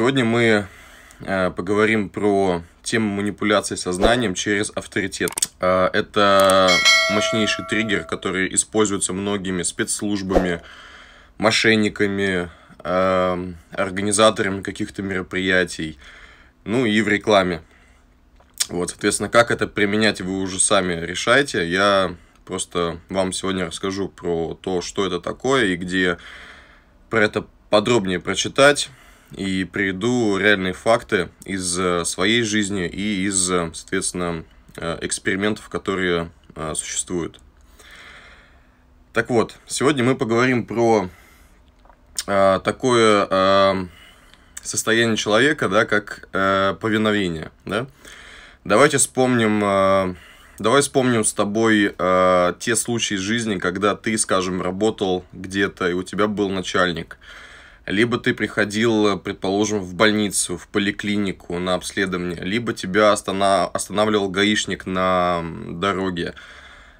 Сегодня мы э, поговорим про тему манипуляции сознанием через авторитет. Э, это мощнейший триггер, который используется многими спецслужбами, мошенниками, э, организаторами каких-то мероприятий, ну и в рекламе. Вот, соответственно, как это применять, вы уже сами решаете. Я просто вам сегодня расскажу про то, что это такое и где про это подробнее прочитать и приведу реальные факты из э, своей жизни и из, э, соответственно, э, экспериментов, которые существуют. Так вот, сегодня мы поговорим про такое состояние человека, да, как повиновение, да. Давайте вспомним Давай вспомним с тобой те случаи жизни, когда ты, скажем, работал где-то, и у тебя был начальник либо ты приходил, предположим, в больницу, в поликлинику на обследование, либо тебя останавливал гаишник на дороге,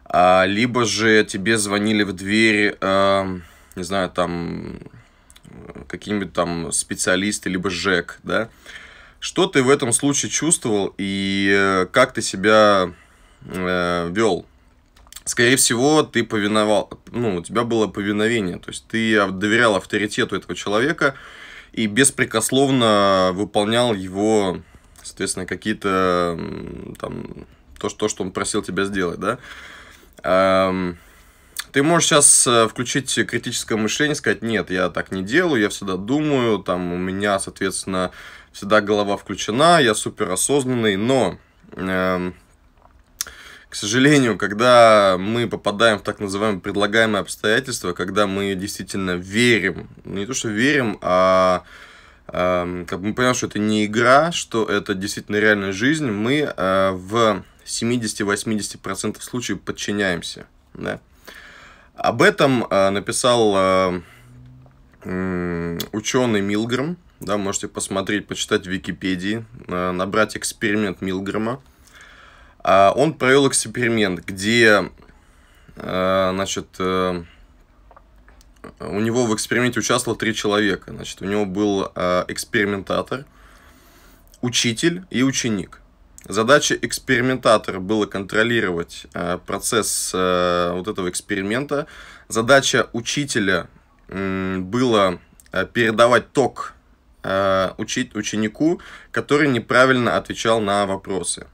а, либо же тебе звонили в дверь, э, не знаю, там э, какие-нибудь там специалисты, либо ЖЭК, да? Что ты в этом случае чувствовал и э, как ты себя вел? скорее всего, ты повиновал, ну, у тебя было повиновение, то есть ты доверял авторитету этого человека и беспрекословно выполнял его, соответственно, какие-то там, то, что, он просил тебя сделать, да. Ты можешь сейчас э, включить критическое мышление, сказать, нет, я так не делаю, я всегда думаю, там у меня, соответственно, всегда голова включена, я суперосознанный, но эм, к сожалению, когда мы попадаем в так называемые предлагаемые обстоятельства, когда мы действительно верим, не то что верим, а эм, как мы понимаем, что это не игра, что это действительно реальная жизнь, мы э, в 70-80% случаев подчиняемся. Да? Об этом э, написал э, ученый Милграм. Да, можете посмотреть, почитать в Википедии, набрать эксперимент Милграма. А он провел эксперимент, где, э, значит, э, у него в эксперименте участвовало три человека. Значит, у него был э, экспериментатор, учитель и ученик. Задача экспериментатора была контролировать процесс вот этого эксперимента. Задача учителя была передавать ток учить ученику, который неправильно отвечал на вопросы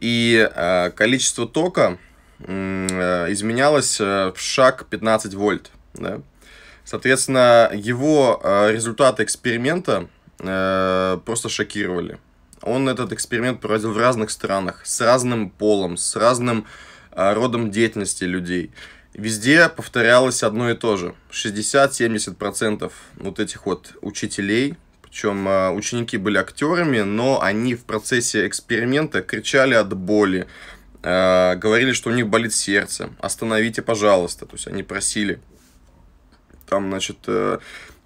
и э, количество тока э, изменялось э, в шаг 15 вольт. Да? Соответственно, его результаты эксперимента просто шокировали. Он этот эксперимент проводил в разных странах, с разным полом, с разным родом деятельности людей. Везде повторялось одно и то же. 60-70% вот этих вот учителей, причем а, ученики были актерами, но они в процессе эксперимента кричали от боли, а, говорили, что у них болит сердце, остановите, пожалуйста. То есть они просили. Там, значит, э,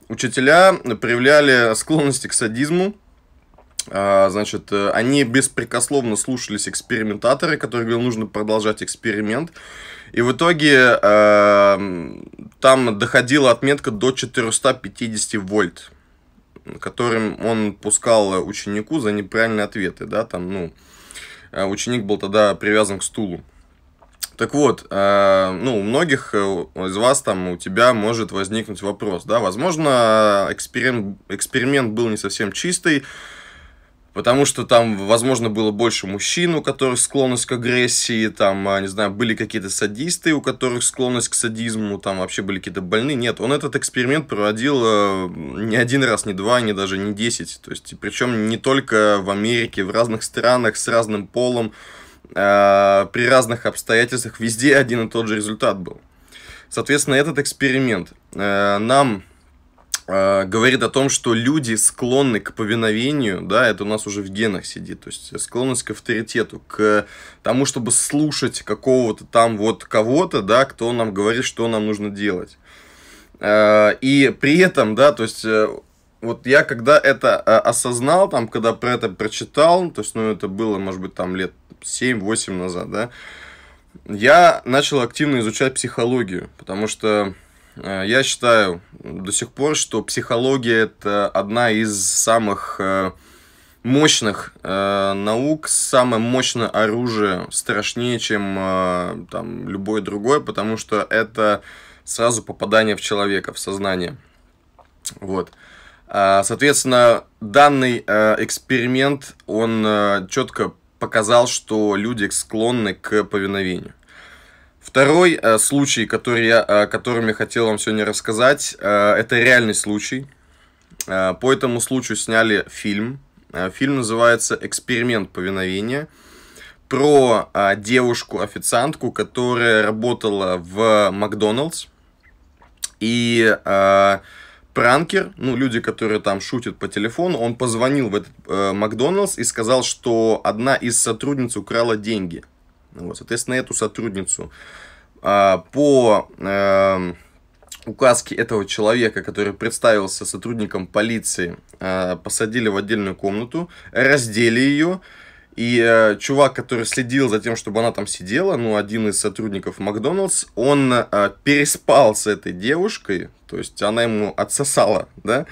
учителя проявляли склонности к садизму. А, значит, э, они беспрекословно слушались экспериментаторы, которые говорили, нужно продолжать эксперимент. И в итоге э, там доходила отметка до 450 вольт которым он пускал ученику за неправильные ответы, да, там, ну, э, ученик был тогда привязан к стулу. Так вот, э, ну, у многих э, из вас там, у тебя может возникнуть вопрос, да, возможно, эксперимент, эксперимент был не совсем чистый, потому что там, возможно, было больше мужчин, у которых склонность к агрессии, там, а, не знаю, были какие-то садисты, у которых склонность к садизму, там вообще были какие-то больные. Нет, он этот эксперимент проводил э, не один раз, не два, не даже не десять. То есть, причем не только в Америке, в разных странах, с разным полом, э, при разных обстоятельствах, везде один и тот же результат был. Соответственно, этот эксперимент э, нам а, говорит о том, что люди склонны к повиновению, да, это у нас уже в генах сидит, то есть склонность к авторитету, к тому, чтобы слушать какого-то там вот кого-то, да, кто нам говорит, что нам нужно делать. А, и при этом, да, то есть э, вот я когда это а, осознал, там, когда про это прочитал, то есть, ну, это было, может быть, там лет 7-8 назад, да, я начал активно изучать психологию, потому что Э, я считаю до сих пор, что психология это одна из самых э, мощных э, наук, самое мощное оружие, страшнее, чем э, там, любое другое, потому что это сразу попадание в человека, в сознание. Вот. А, соответственно, данный э, эксперимент, он э, четко показал, что люди склонны к повиновению. Второй э, случай, который я, э, о котором я хотел вам сегодня рассказать, э, это реальный случай. Э, по этому случаю сняли фильм. Э, фильм называется «Эксперимент повиновения» про э, девушку-официантку, которая работала в Макдоналдс. И э, пранкер, ну, люди, которые там шутят по телефону, он позвонил в этот э, Макдоналдс и сказал, что одна из сотрудниц украла деньги – вот, соответственно, эту сотрудницу а, по эм, указке этого человека, который представился сотрудником полиции, э, посадили в отдельную комнату, раздели ее. И э, чувак, который следил за тем, чтобы она там сидела, ну, один из сотрудников Макдоналдс, он э, переспал с этой девушкой, то есть она ему отсосала, да,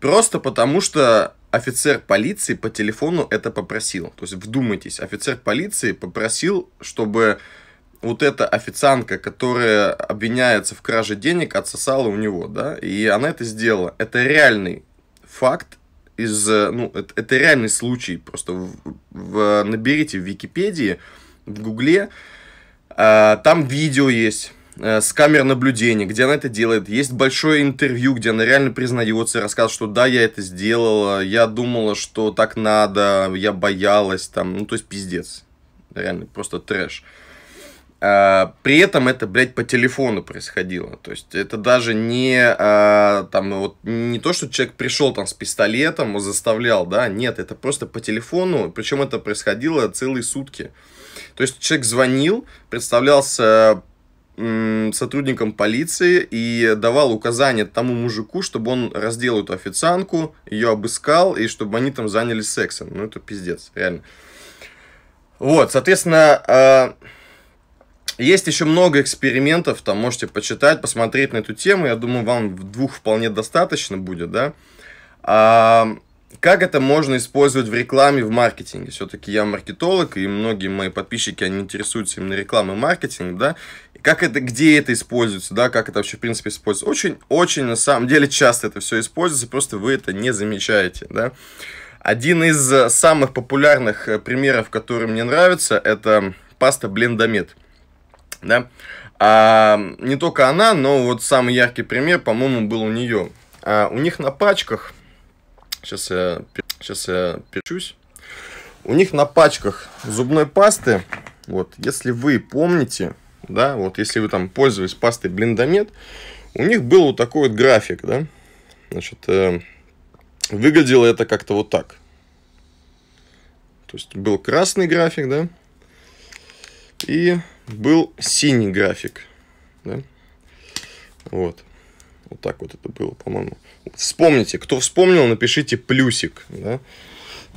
просто потому что офицер полиции по телефону это попросил. То есть вдумайтесь, офицер полиции попросил, чтобы вот эта официантка, которая обвиняется в краже денег, отсосала у него, да, и она это сделала. Это реальный факт из, ну, это, это реальный случай, просто в, в, наберите в Википедии, в Гугле, э, там видео есть, Э, с камер наблюдения, где она это делает. Есть большое интервью, где она реально признается, рассказывает, что да, я это сделала, я думала, что так надо, я боялась, там, ну, то есть пиздец. Реально, просто трэш. А, при этом это, блядь, по телефону происходило. То есть это даже не, а, там, вот, не то, что человек пришел там с пистолетом, заставлял, да, нет, это просто по телефону, причем это происходило целые сутки. То есть человек звонил, представлялся сотрудникам полиции и давал указания тому мужику, чтобы он раздел эту официантку, ее обыскал, и чтобы они там занялись сексом. Ну, это пиздец, реально. Вот, соответственно, а, есть еще много экспериментов, там можете почитать, посмотреть на эту тему. Я думаю, вам в двух вполне достаточно будет, да. А, как это можно использовать в рекламе, в маркетинге? Все-таки я маркетолог, и многие мои подписчики, они интересуются именно рекламой и маркетингом, да как это, где это используется, да, как это вообще, в принципе, используется. Очень-очень, на самом деле, часто это все используется, просто вы это не замечаете, да. Один из э, самых популярных э, примеров, который мне нравится, это паста блендомет, да. А, не только она, но вот самый яркий пример, по-моему, был у нее. А, у них на пачках, сейчас я, сейчас я перчусь, у них на пачках зубной пасты, вот, если вы помните, да, вот если вы там пользовались пастой Блиндомет, у них был вот такой вот график, да, значит, э, выглядело это как-то вот так. То есть был красный график, да, и был синий график, да, вот. Вот так вот это было, по-моему. Вспомните, кто вспомнил, напишите плюсик, да.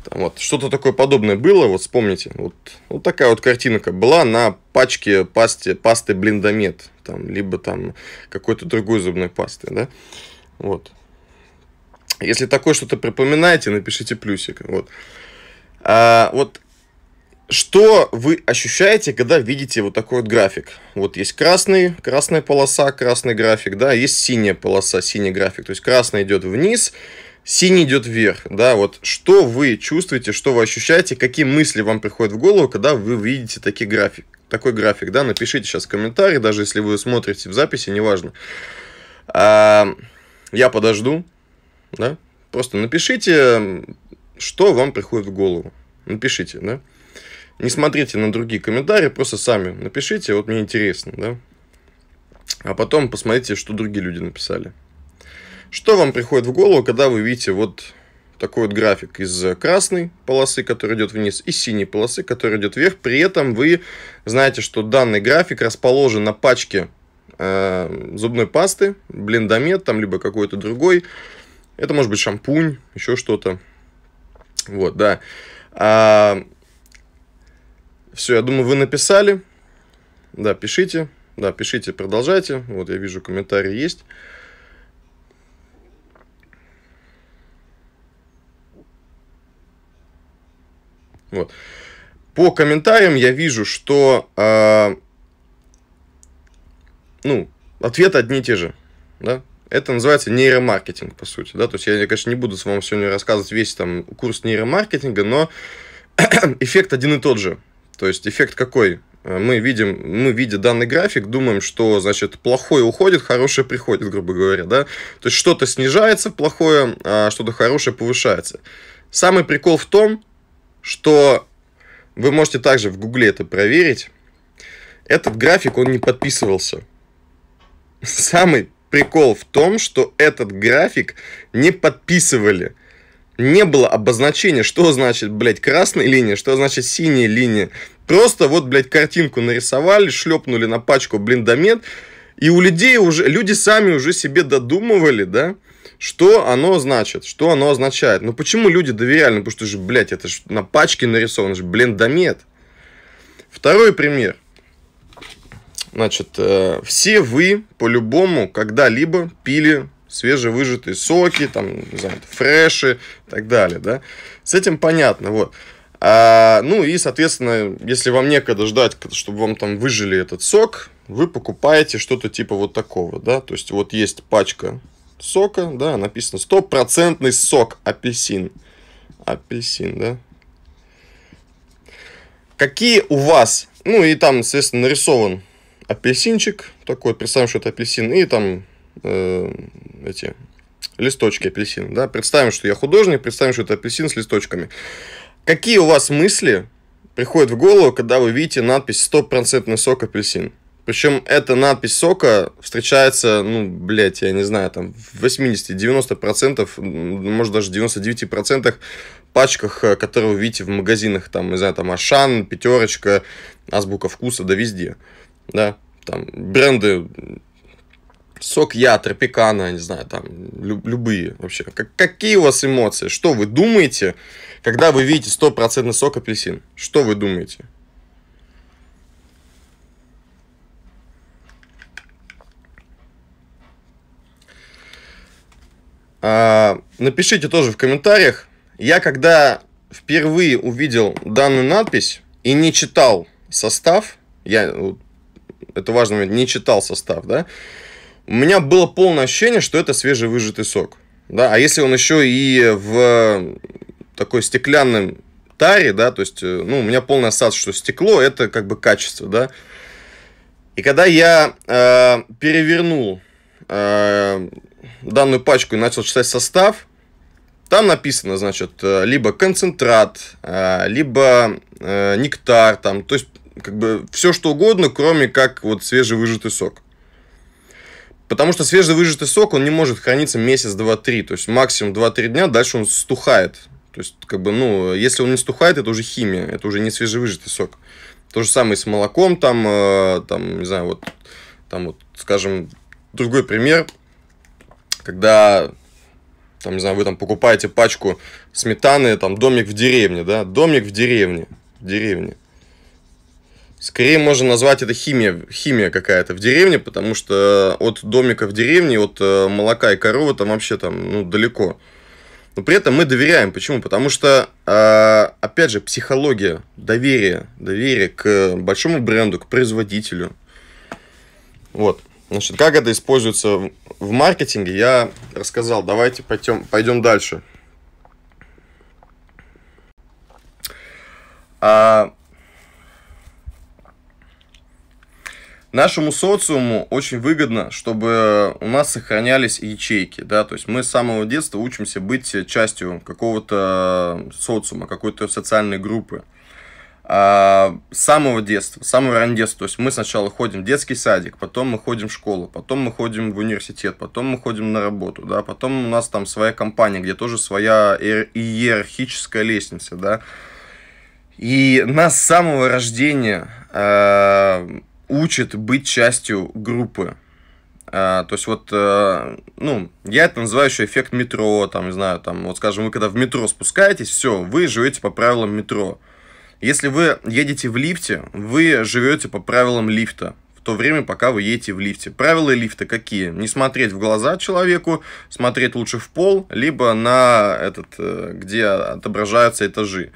Там вот что-то такое подобное было, вот вспомните. Вот, вот такая вот картинка была на пачке пасты, пасты блиндомет, там, либо там какой-то другой зубной пасты, да. Вот. Если такое что-то припоминаете, напишите плюсик. Вот. А, вот что вы ощущаете, когда видите вот такой вот график? Вот есть красный, красная полоса, красный график, да, есть синяя полоса, синий график. То есть красный идет вниз, синий идет вверх, да, вот что вы чувствуете, что вы ощущаете, какие мысли вам приходят в голову, когда вы видите такие график, такой график, да, напишите сейчас комментарий, даже если вы смотрите в записи, неважно. А, я подожду, да, просто напишите, что вам приходит в голову, напишите, да. Не смотрите на другие комментарии, просто сами напишите, вот мне интересно, да. А потом посмотрите, что другие люди написали. Что вам приходит в голову, когда вы видите вот такой вот график из красной полосы, которая идет вниз, и синей полосы, которая идет вверх. При этом вы знаете, что данный график расположен на пачке э, зубной пасты, блендомет, там либо какой-то другой. Это может быть шампунь, еще что-то. Вот, да. А, все, я думаю, вы написали. Да, пишите. Да, пишите, продолжайте. Вот я вижу, комментарии есть. Вот. По комментариям я вижу, что э, ну, ответы одни и те же. Да? Это называется нейромаркетинг, по сути. Да? То есть я, конечно, не буду с вами сегодня рассказывать весь там курс нейромаркетинга, но эффект один и тот же. То есть эффект какой? Мы видим, мы видя данный график, думаем, что, значит, плохое уходит, хорошее приходит, грубо говоря, да? То есть что-то снижается плохое, а что-то хорошее повышается. Самый прикол в том, что вы можете также в Гугле это проверить. Этот график, он не подписывался. Самый прикол в том, что этот график не подписывали. Не было обозначения, что значит, блядь, красная линия, что значит синяя линия. Просто вот, блядь, картинку нарисовали, шлепнули на пачку блиндомет, и у людей уже, люди сами уже себе додумывали, да, что оно значит? Что оно означает? Ну, почему люди доверяли? Ну, потому что же, блядь, это же на пачке нарисовано, же, блин, домет. Второй пример. Значит, э, все вы по-любому когда-либо пили свежевыжатые соки, там, не знаю, фреши и так далее, да? С этим понятно, вот. А, ну и, соответственно, если вам некогда ждать, чтобы вам там выжили этот сок, вы покупаете что-то типа вот такого, да? То есть вот есть пачка сока, да, написано стопроцентный сок апельсин. Апельсин, да. Какие у вас, ну и там, соответственно, нарисован апельсинчик такой, представим, что это апельсин, и там э, эти листочки апельсина, да, представим, что я художник, представим, что это апельсин с листочками. Какие у вас мысли приходят в голову, когда вы видите надпись «стопроцентный сок апельсин»? Причем эта надпись сока встречается, ну, блядь, я не знаю, там, в 80-90%, может, даже 99% пачках, э, которые вы видите в магазинах, там, не знаю, там, Ашан, Пятерочка, Азбука Вкуса, да везде, да, там, бренды сок я, тропикана, не знаю, там, лю- любые вообще. Как- какие у вас эмоции? Что вы думаете, когда вы видите стопроцентный сок апельсин? Что вы думаете? А, напишите тоже в комментариях. Я когда впервые увидел данную надпись и не читал состав, я, это важно, не читал состав, да, у меня было полное ощущение, что это свежевыжатый сок. Да, а если он еще и в такой стеклянной таре, да, то есть, э, ну, у меня полный осад, что стекло это как бы качество, да. И когда я э, перевернул э, данную пачку и начал читать состав, там написано, значит, э, либо концентрат, э, либо э, нектар, там, то есть, как бы, все что угодно, кроме как вот свежевыжатый сок. Потому что свежевыжатый сок, он не может храниться месяц, два, три. То есть максимум два три дня, дальше он стухает. То есть, как бы, ну, если он не стухает, это уже химия, это уже не свежевыжатый сок. То же самое с молоком, там, там, не знаю, вот, там вот, скажем, другой пример – когда там, не знаю, вы там покупаете пачку сметаны, там, домик в деревне, да, домик в деревне, в деревне. Скорее можно назвать это химия, химия какая-то в деревне, потому что э, от домика в деревне, от э, молока и коровы там вообще там, ну, далеко. Но при этом мы доверяем. Почему? Потому что, э, опять же, психология, доверие, доверие к большому бренду, к производителю. Вот. Значит, как это используется в маркетинге, я рассказал. Давайте пойдем, пойдем дальше. А... Нашему социуму очень выгодно, чтобы у нас сохранялись ячейки, да, то есть мы с самого детства учимся быть частью какого-то социума, какой-то социальной группы а, с самого детства, с самого раннего детства. То есть мы сначала ходим в детский садик, потом мы ходим в школу, потом мы ходим в университет, потом мы ходим на работу, да, потом у нас там своя компания, где тоже своя иерархическая лестница, да. И нас с самого рождения э, учат быть частью группы. Э, то есть вот, э, ну, я это называю еще эффект метро, там, не знаю, там, вот скажем, вы когда в метро спускаетесь, все, вы живете по правилам метро. Если вы едете в лифте, вы живете по правилам лифта в то время, пока вы едете в лифте. Правила лифта какие? Не смотреть в глаза человеку, смотреть лучше в пол, либо на этот, э, где отображаются этажи.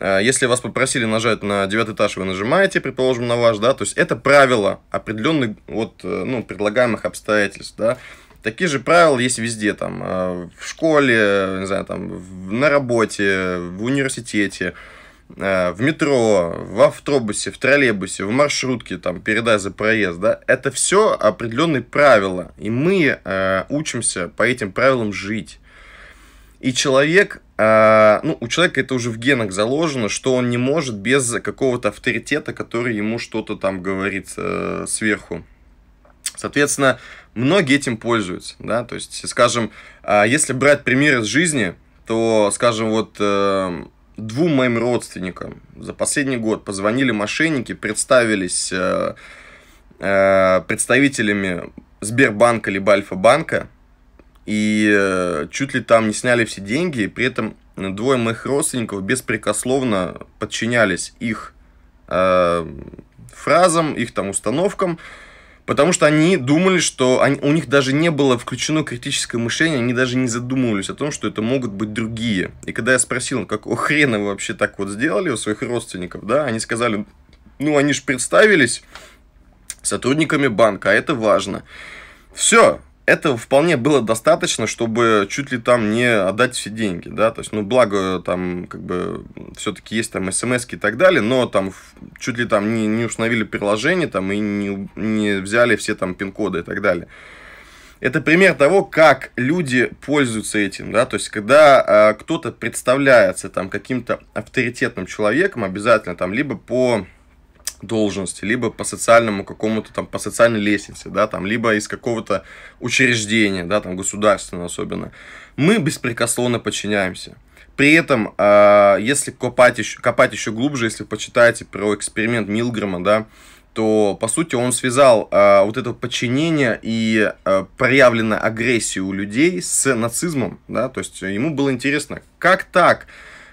Э, если вас попросили нажать на девятый этаж, вы нажимаете, предположим, на ваш, да, то есть это правило определенных вот, э, ну, предлагаемых обстоятельств, да. Такие же правила есть везде, там, в школе, не знаю, там, на работе, в университете, Э, в метро, в автобусе, в троллейбусе, в маршрутке, там, передай за проезд, да, это все определенные правила, и мы э, учимся по этим правилам жить. И человек, э, ну, у человека это уже в генах заложено, что он не может без какого-то авторитета, который ему что-то там говорит э, сверху. Соответственно, многие этим пользуются, да, то есть, скажем, э, если брать примеры из жизни, то, скажем, вот... Э, двум моим родственникам за последний год позвонили мошенники, представились э, э, представителями Сбербанка либо Альфа-банка, и э, чуть ли там не сняли все деньги, и при этом двое моих родственников беспрекословно подчинялись их э, фразам, их там установкам, Потому что они думали, что они, у них даже не было включено критическое мышление, они даже не задумывались о том, что это могут быть другие. И когда я спросил, как о хрена вы вообще так вот сделали у своих родственников, да, они сказали, ну они же представились сотрудниками банка, а это важно. Все, этого вполне было достаточно, чтобы чуть ли там не отдать все деньги, да, то есть, ну, благо там, как бы, все-таки есть там смс и так далее, но там чуть ли там не, не установили приложение там и не, не взяли все там пин-коды и так далее. Это пример того, как люди пользуются этим, да, то есть, когда э, кто-то представляется там каким-то авторитетным человеком, обязательно там, либо по должности, либо по социальному какому-то там, по социальной лестнице, да, там, либо из какого-то учреждения, да, там, государственного особенно, мы беспрекословно подчиняемся. При этом, а, если копать еще, копать еще глубже, если почитаете про эксперимент Милгрэма, да, то, по сути, он связал э, вот это подчинение и э, проявленную агрессию у людей с нацизмом, да, то есть ему было интересно, как так,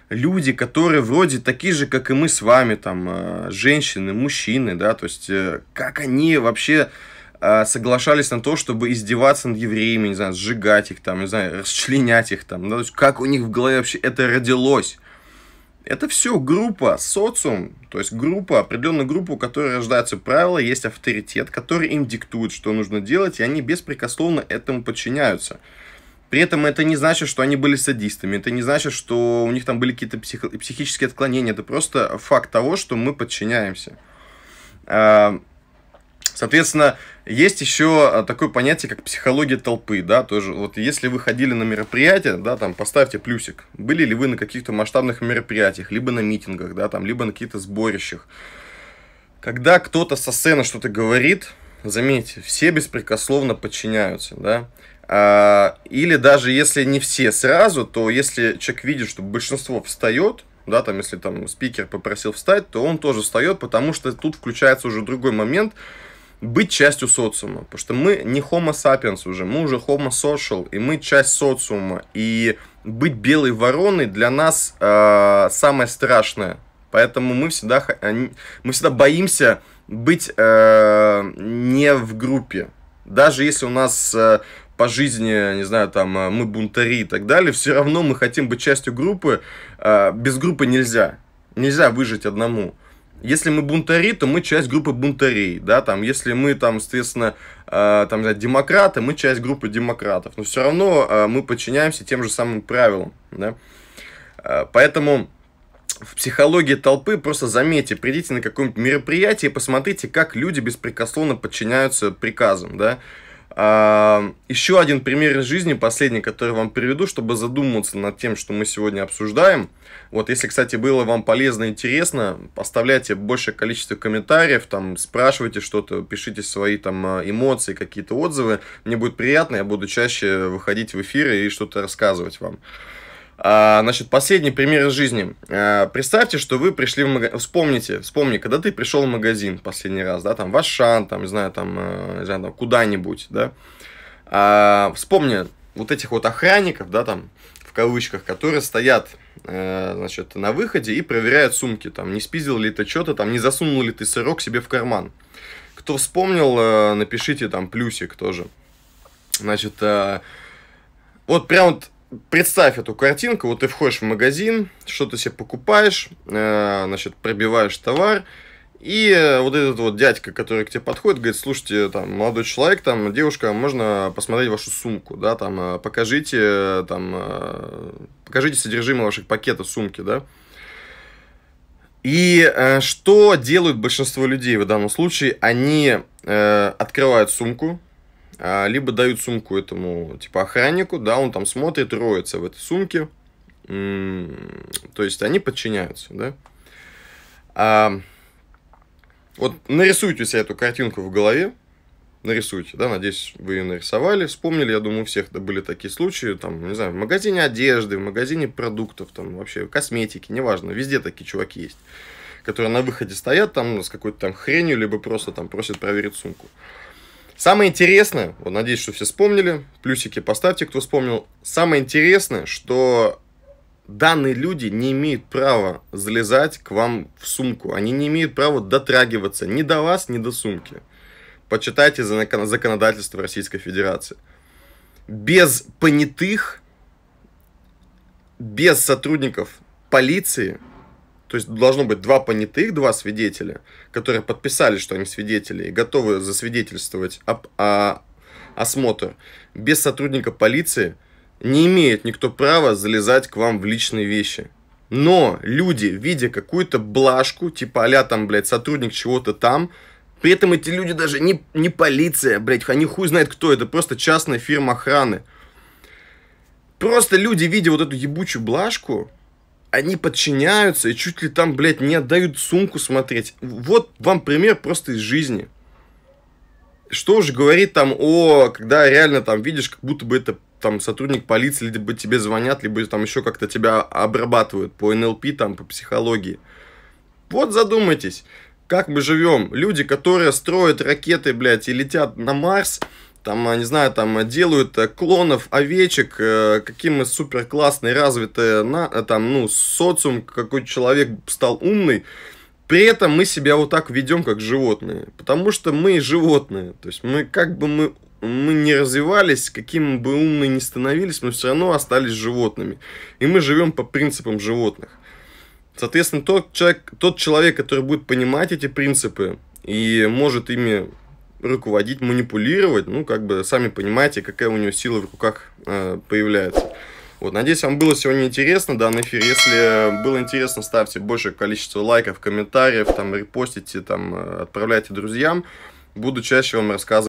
люди, которые вроде такие же, как и мы с вами, там, э, женщины, мужчины, да, то есть, э, как они вообще э, соглашались на то, чтобы издеваться над евреями, не знаю, сжигать их там, не знаю, расчленять их там, да, то есть, как у них в голове вообще это родилось. Это все группа, социум, то есть группа, определенная группа, у которой рождаются правила, есть авторитет, который им диктует, что нужно делать, и они беспрекословно этому подчиняются. При этом это не значит, что они были садистами, это не значит, что у них там были какие-то псих... психические отклонения, это просто факт того, что мы подчиняемся. А, соответственно, есть еще а, такое понятие, как психология толпы, да, тоже, вот если вы ходили на мероприятия, да, там, поставьте плюсик, были ли вы на каких-то масштабных мероприятиях, либо на митингах, да, там, либо на каких-то сборищах. Когда кто-то со сцены что-то говорит, заметьте, все беспрекословно подчиняются, да, а, или даже если не все сразу, то если человек видит, что большинство встает, да, там, если там спикер попросил встать, то он тоже встает, потому что тут включается уже другой момент, быть частью социума, потому что мы не homo sapiens уже, мы уже homo social, и мы часть социума, и быть белой вороной для нас э, самое страшное, поэтому мы всегда, мы всегда боимся быть э, не в группе, даже если у нас по жизни, не знаю, там, э, мы бунтари и так далее, все равно мы хотим быть частью группы. А, без группы нельзя. Нельзя выжить одному. Если мы бунтари, то мы часть группы бунтарей, да, там, если мы, там, соответственно, э, там, знаете, демократы, мы часть группы демократов, но все равно э, мы подчиняемся тем же самым правилам, да, э, поэтому в психологии толпы просто заметьте, придите на какое-нибудь мероприятие и посмотрите, как люди беспрекословно подчиняются приказам, да, э, еще один пример из жизни, последний, который вам приведу, чтобы задуматься над тем, что мы сегодня обсуждаем. Вот, если, кстати, было вам полезно и интересно, оставляйте большее количество комментариев, там, спрашивайте что-то, пишите свои там а, эмоции, какие-то отзывы. Мне будет приятно, я буду чаще выходить в эфиры и что-то рассказывать вам. А, значит, последний пример из жизни. А, представьте, что вы пришли в магазин. Вспомните, вспомни, когда ты пришел в магазин последний раз, да, там в Ашан, там, не знаю, там, э, не знаю, там, куда-нибудь, да. А, вспомни вот этих вот охранников, да, там, в кавычках, которые стоят, э, значит, на выходе и проверяют сумки, там, не спиздил ли ты что-то, там, не засунул ли ты сырок себе в карман. Кто вспомнил, э, напишите там плюсик тоже. Значит, вот прям вот представь эту картинку, вот ты входишь в магазин, что-то себе покупаешь, э, значит, пробиваешь товар, и вот этот вот дядька, который к тебе подходит, говорит, слушайте, там, молодой человек, там, девушка, можно посмотреть вашу сумку, да, там, э, покажите, э, там, покажите содержимое ваших пакетов сумки, да. И э, что делают большинство людей в данном случае? Они э, открывают сумку, а, либо дают сумку этому, типа, охраннику, да, он там смотрит, роется в этой сумке, то есть они подчиняются, да. А, вот нарисуйте себе эту картинку в голове, нарисуйте, да, надеюсь, вы ее нарисовали, вспомнили, я думаю, у всех да, были такие случаи, там, не знаю, в магазине одежды, в магазине продуктов, там, вообще, косметики, неважно, везде такие чуваки есть, которые на выходе стоят там с какой-то там хренью, либо просто там просят проверить сумку. Самое интересное, вот надеюсь, что все вспомнили, плюсики поставьте, кто вспомнил. Самое интересное, что данные люди не имеют права залезать к вам в сумку. Они не имеют права дотрагиваться ни до вас, ни до сумки. Почитайте законодательство Российской Федерации. Без понятых, без сотрудников полиции – то есть должно быть два понятых, два свидетеля, которые подписали, что они свидетели, и готовы засвидетельствовать об, о, осмотр. Без сотрудника полиции не имеет никто права залезать к вам в личные вещи. Но люди, видя какую-то блажку, типа а там, блядь, сотрудник чего-то там, при этом эти люди даже не, не полиция, блядь, они хуй знает кто, это просто частная фирма охраны. Просто люди, видя вот эту ебучую блажку, они подчиняются и чуть ли там, блядь, не отдают сумку смотреть. Вот вам пример просто из жизни. Что уже говорит там о, когда реально там видишь, как будто бы это там сотрудник полиции, либо тебе звонят, либо там еще как-то тебя обрабатывают по НЛП, там, по психологии. Вот задумайтесь, как мы живем. Люди, которые строят ракеты, блядь, и летят на Марс, там, не знаю, там э, делают э, клонов овечек, э, каким мы супер классные, развитые, на, там, ну, социум, какой человек стал умный, при этом мы себя вот так ведем, как животные, потому что мы животные, то есть мы как бы мы мы не развивались, каким бы умные ни становились, мы все равно остались животными. И мы живем по принципам животных. Соответственно, тот человек, тот человек, который будет понимать эти принципы и может ими руководить, манипулировать, ну, как бы, сами понимаете, какая у него сила в руках э, появляется. Вот, надеюсь, вам было сегодня интересно, данный эфир. Если было интересно, ставьте большее количество лайков, комментариев, там, репостите, там, э, отправляйте друзьям. Буду чаще вам рассказывать.